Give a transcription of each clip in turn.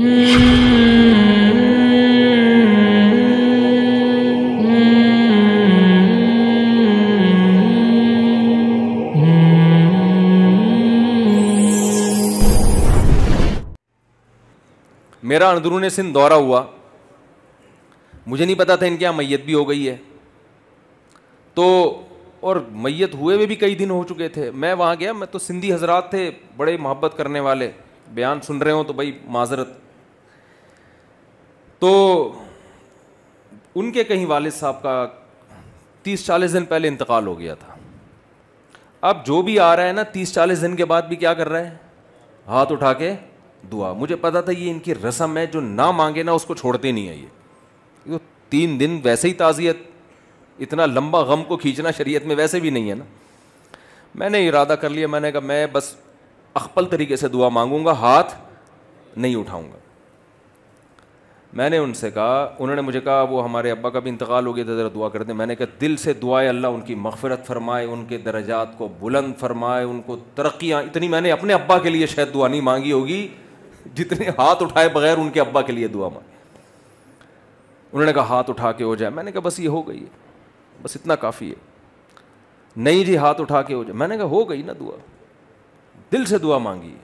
मेरा अंदरून सिंध दौरा हुआ मुझे नहीं पता था इनके यहां मैयत भी हो गई है तो और मैयत हुए हुए भी कई दिन हो चुके थे मैं वहां गया मैं तो सिंधी हजरात थे बड़े मोहब्बत करने वाले बयान सुन रहे हो तो भाई माजरत तो उनके कहीं वालिद साहब का तीस चालीस दिन पहले इंतकाल हो गया था अब जो भी आ रहा है ना तीस चालीस दिन के बाद भी क्या कर रहा है हाथ उठा के दुआ मुझे पता था ये इनकी रस्म है जो ना मांगे ना उसको छोड़ते नहीं है ये तो तीन दिन वैसे ही ताज़ियत इतना लंबा गम को खींचना शरीयत में वैसे भी नहीं है ना मैंने इरादा कर लिया मैंने कहा मैं बस अखपल तरीके से दुआ मांगूंगा हाथ नहीं उठाऊंगा मैंने उनसे कहा उन्होंने मुझे कहा वो हमारे अब्बा का भी इंतकाल हो गया था ज़रा दुआ कर दें मैंने कहा दिल से दुआए अल्लाह उनकी मगफरत फरमाए उनके दर्जात को बुलंद फरमाए उनको तरक्याँ इतनी मैंने अपने अब्बा के लिए शायद दुआ नहीं मांगी होगी जितने हाथ उठाए बगैर उनके अब्बा के लिए दुआ मांगी उन्होंने कहा हाथ उठा के हो जाए मैंने कहा बस ये हो गई है बस इतना काफ़ी है नहीं जी हाथ उठा के हो जाए मैंने कहा हो गई ना दुआ दिल से दुआ मांगी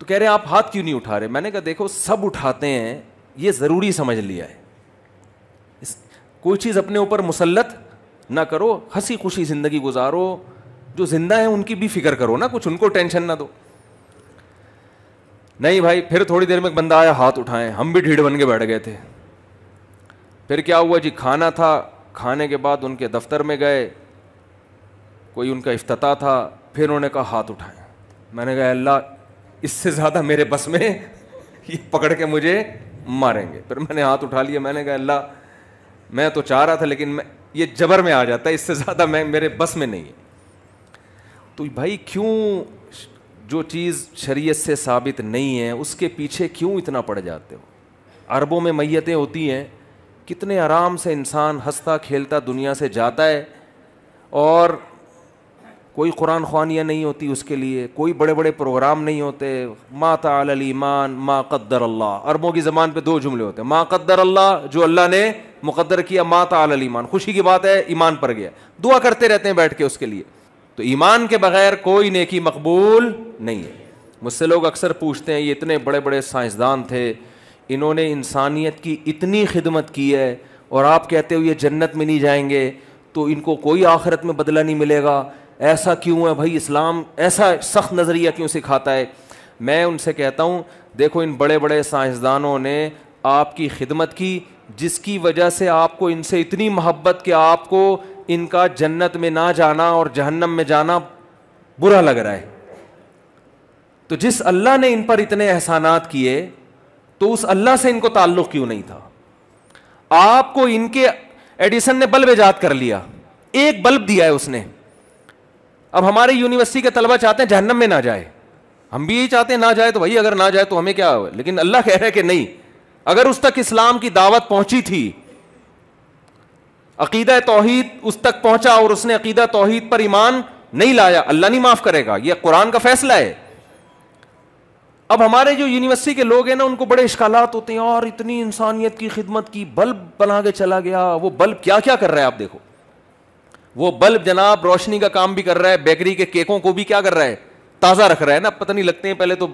तो कह रहे हैं आप हाथ क्यों नहीं उठा रहे मैंने कहा देखो सब उठाते हैं ये ज़रूरी समझ लिया है इस, कोई चीज़ अपने ऊपर मुसलत ना करो हंसी खुशी ज़िंदगी गुजारो जो ज़िंदा है उनकी भी फिक्र करो ना कुछ उनको टेंशन ना दो नहीं भाई फिर थोड़ी देर में एक बंदा आया हाथ उठाएं हम भी ढीढ़ बन के बैठ गए थे फिर क्या हुआ जी खाना था खाने के बाद उनके दफ्तर में गए कोई उनका अफ्ताह था फिर उन्होंने कहा हाथ उठाएं मैंने कहा अल्लाह इससे ज़्यादा मेरे बस में ये पकड़ के मुझे मारेंगे फिर मैंने हाथ उठा लिया मैंने कहा अल्लाह मैं तो चाह रहा था लेकिन मैं ये जबर में आ जाता है इससे ज़्यादा मैं मेरे बस में नहीं है तो भाई क्यों जो चीज़ शरीयत से साबित नहीं है उसके पीछे क्यों इतना पड़ जाते हो अरबों में मैयतें होती हैं कितने आराम से इंसान हंसता खेलता दुनिया से जाता है और कोई कुरान खानियाँ नहीं होती उसके लिए कोई बड़े बड़े प्रोग्राम नहीं होते माँ ईमान मा कदर अल्लाह अरबों की ज़बान पर दो जुमले होते हैं माँ कद्दर अल्लाह जो अल्लाह ने मुकदर किया माँ तलीमान खुशी की बात है ईमान पर गया दुआ करते रहते हैं बैठ के उसके लिए तो ईमान के बगैर कोई नेकी मकबूल नहीं है मुझसे लोग अक्सर पूछते हैं ये इतने बड़े बड़े साइंसदान थे इन्होंने इंसानियत की इतनी खिदमत की है और आप कहते हो ये जन्नत में नहीं जाएंगे तो इनको कोई आखिरत में बदला नहीं मिलेगा ऐसा क्यों है भाई इस्लाम ऐसा सख्त नज़रिया क्यों सिखाता है मैं उनसे कहता हूँ देखो इन बड़े बड़े साइंसदानों ने आपकी खिदमत की जिसकी वजह से आपको इनसे इतनी मोहब्बत कि आपको इनका जन्नत में ना जाना और जहन्नम में जाना बुरा लग रहा है तो जिस अल्लाह ने इन पर इतने एहसानात किए तो उस अल्लाह से इनको ताल्लुक़ क्यों नहीं था आपको इनके एडिसन ने बल्ब ईजाद कर लिया एक बल्ब दिया है उसने अब हमारे यूनिवर्सिटी के तलबा चाहते हैं जहन्नम में ना जाए हम भी यही चाहते हैं ना जाए तो भाई अगर ना जाए तो हमें क्या हुआ? लेकिन अल्लाह कह रहा है कि नहीं अगर उस तक इस्लाम की दावत पहुंची थी अकीद तोहहीद उस तक पहुंचा और उसने अकीद तोहहीद पर ईमान नहीं लाया अल्लाह नहीं माफ करेगा यह कुरान का फैसला है अब हमारे जो यूनिवर्सिटी के लोग हैं ना उनको बड़े इश्काल होते हैं और इतनी इंसानियत की खिदमत की बल्ब बना के चला गया वो बल्ब क्या क्या कर रहा है आप देखो वो बल्ब जनाब रोशनी का काम भी कर रहा है बेकरी के केकों को भी क्या कर रहा है ताज़ा रख रहा है ना पता नहीं लगते हैं पहले तो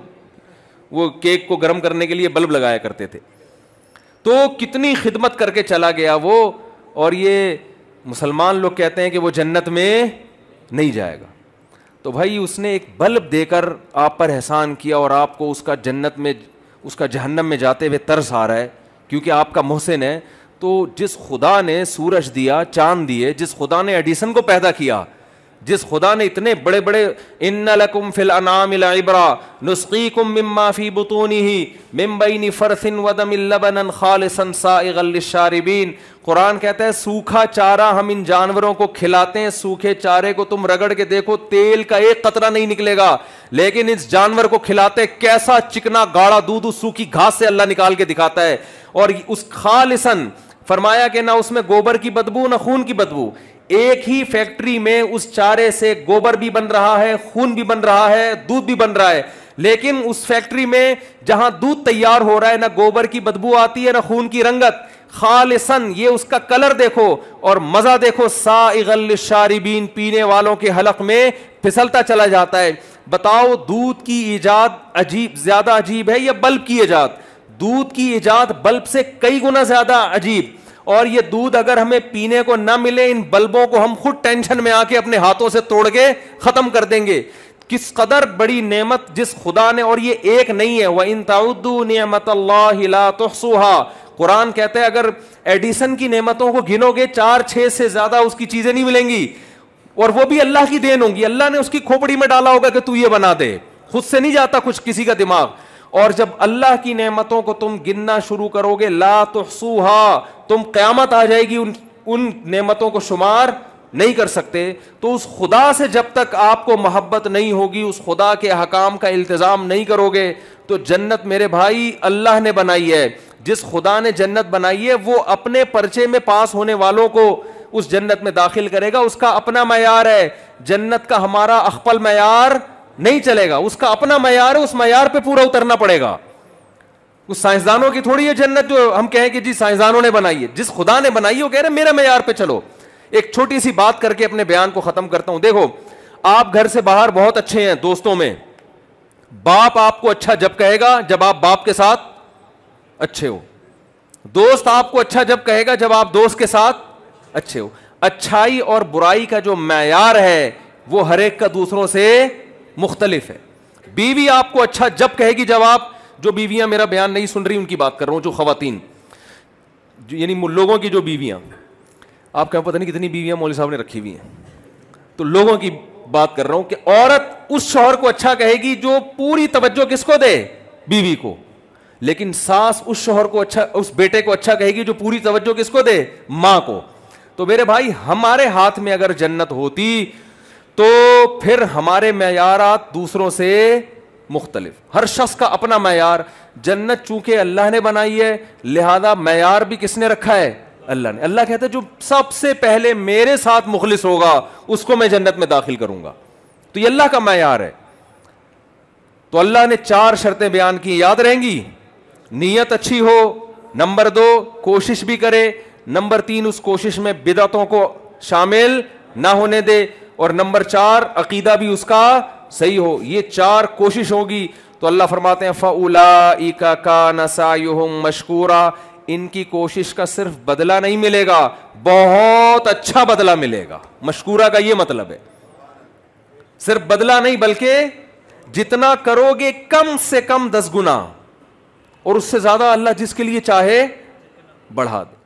वो केक को गर्म करने के लिए बल्ब लगाया करते थे तो कितनी खिदमत करके चला गया वो और ये मुसलमान लोग कहते हैं कि वो जन्नत में नहीं जाएगा तो भाई उसने एक बल्ब देकर आप पर एहसान किया और आपको उसका जन्नत में उसका जहन्नम में जाते हुए तरस आ रहा है क्योंकि आपका मोहसिन है तो जिस खुदा ने सूरज दिया चांद दिए जिस खुदा ने एडिसन को पैदा किया जिस खुदा ने इतने बड़े बड़े इन फिल अनामिल इबरा नुस्की कुम मिम्माफ़ी बतूनी ही मिम्बईनी फ़रसिन वदमिल्लबन खालसन सागलशारबीन कुरान कहता है सूखा चारा हम इन जानवरों को खिलाते हैं सूखे चारे को तुम रगड़ के देखो तेल का एक कतरा नहीं निकलेगा लेकिन इस जानवर को खिलाते कैसा चिकना गाढ़ा दूध उस सूखी घास से अल्लाह निकाल के दिखाता है और उस खालिसन फरमाया कि ना उसमें गोबर की बदबू ना खून की बदबू एक ही फैक्ट्री में उस चारे से गोबर भी बन रहा है खून भी बन रहा है दूध भी बन रहा है लेकिन उस फैक्ट्री में जहां दूध तैयार हो रहा है ना गोबर की बदबू आती है ना खून की रंगत खालिसन ये उसका कलर देखो और मज़ा देखो साइगल शारिबीन पीने वालों के हलक में फिसलता चला जाता है बताओ दूध की ईजाद अजीब ज़्यादा अजीब है या बल्ब की ईजाद दूध की ईजाद बल्ब से कई गुना ज़्यादा अजीब और ये दूध अगर हमें पीने को ना मिले इन बल्बों को हम खुद टेंशन में आके अपने हाथों से तोड़ के खत्म कर देंगे किस कदर बड़ी नेमत जिस खुदा ने और ये एक नहीं है वह इन ताउद्दू नियमत तोहसूहा कुरान कहते हैं अगर एडिसन की नेमतों को गिनोगे चार छह से ज़्यादा उसकी चीज़ें नहीं मिलेंगी और वो भी अल्लाह की देन होंगी अल्लाह ने उसकी खोपड़ी में डाला होगा कि तू ये बना दे खुद से नहीं जाता कुछ किसी का दिमाग और जब अल्लाह की नेमतों को तुम गिनना शुरू करोगे ला तो तुहसूहा तुम क्यामत आ जाएगी उन उन नेमतों को शुमार नहीं कर सकते तो उस खुदा से जब तक आपको मोहब्बत नहीं होगी उस खुदा के हकाम का इल्तज़ाम नहीं करोगे तो जन्नत मेरे भाई अल्लाह ने बनाई है जिस खुदा ने जन्नत बनाई है वो अपने पर्चे में पास होने वालों को उस जन्नत में दाखिल करेगा उसका अपना मैार है जन्नत का हमारा अकबल मैार नहीं चलेगा उसका अपना मैार है उस मैार पे पूरा उतरना पड़ेगा उस साइंसदानों की थोड़ी है जन्नत जो हम कहें कि जी साइंसदानों ने बनाई है जिस खुदा ने बनाई हो कह रहे मेरे मैार पर चलो एक छोटी सी बात करके अपने बयान को खत्म करता हूं देखो आप घर से बाहर बहुत अच्छे हैं दोस्तों में बाप आपको अच्छा जब कहेगा जब आप बाप के साथ अच्छे हो दोस्त आपको अच्छा जब कहेगा जब आप दोस्त के साथ अच्छे हो अच्छाई और बुराई का जो मैार है वो हरेक का दूसरों से मुख्तलिफ है बीवी आपको अच्छा जब कहेगी जब आप जो बीवियां मेरा बयान नहीं सुन रही उनकी बात कर रहा हूं जो खातन यानी लोगों की जो बीवियां आप क्या पता नहीं कितनी बीवियां मौली साहब ने रखी हुई हैं तो लोगों की बात कर रहा हूं कि औरत उस शोहर को अच्छा कहेगी जो पूरी तवज्जो किसको दे बीवी को लेकिन सास उस शोहर को अच्छा उस बेटे को अच्छा कहेगी जो पूरी तवज्जो किसको दे मां को तो मेरे भाई हमारे हाथ में अगर जन्नत होती तो फिर हमारे मैारात दूसरों से मुख्तलिफ हर शख्स का अपना मैार जन्नत चूंकि अल्लाह ने बनाई है लिहाजा मैार भी किसने रखा है अल्लाह ने अल्लाह कहते है जो सबसे पहले मेरे साथ मुखलिस होगा उसको मैं जन्नत में दाखिल करूंगा तो ये अल्लाह का मैार है तो अल्लाह ने चार शर्तें बयान की याद रहेंगी नीयत अच्छी हो नंबर दो कोशिश भी करे नंबर तीन उस कोशिश में बिदतों को शामिल ना होने दे और नंबर चार अकीदा भी उसका सही हो ये चार कोशिश होगी तो अल्लाह फरमाते हैं फ़ला का नसायुम मशकूरा इनकी कोशिश का सिर्फ बदला नहीं मिलेगा बहुत अच्छा बदला मिलेगा मशकूरा का ये मतलब है सिर्फ बदला नहीं बल्कि जितना करोगे कम से कम दस गुना और उससे ज्यादा अल्लाह जिसके लिए चाहे बढ़ा दे